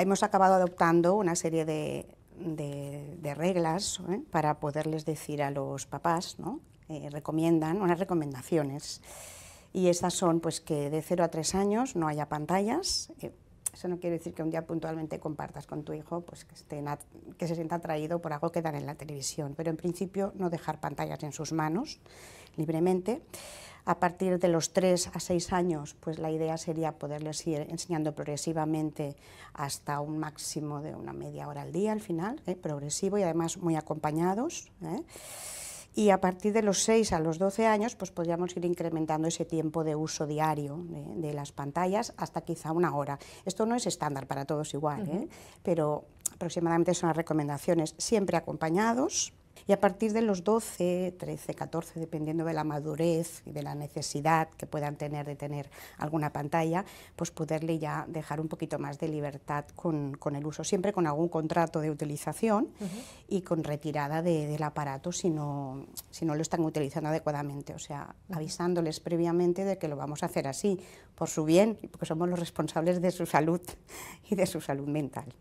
hemos acabado adoptando una serie de, reglas ¿eh? para poderles decir a los papás, ¿no? Eh, recomiendan unas recomendaciones. Y esas son pues que de 0 a 3 años no haya pantallas. Eh, eso no quiere decir que un día puntualmente compartas con tu hijo pues, que, que se sienta atraído por algo que dan en la televisión, pero en principio no dejar pantallas en sus manos libremente a partir de los 3 a 6 años, pues la idea sería poderles ir enseñando progresivamente hasta un máximo de una media hora al día al final, ¿eh? progresivo y además muy acompañados. ¿eh? Y a partir de los 6 a los 12 años, pues podríamos ir incrementando ese tiempo de uso diario de, las pantallas hasta quizá una hora. Esto no es estándar para todos igual, ¿eh? pero aproximadamente son las recomendaciones, siempre acompañados, y a partir de los 12, 13, 14, dependiendo de la madurez y de la necesidad que puedan tener de tener alguna pantalla, pues poderle ya dejar un poquito más de libertad con, el uso, siempre con algún contrato de utilización y con retirada del aparato si no, si no lo están utilizando adecuadamente, o sea, avisándoles previamente de que lo vamos a hacer así, por su bien porque somos los responsables de su salud y de su salud mental.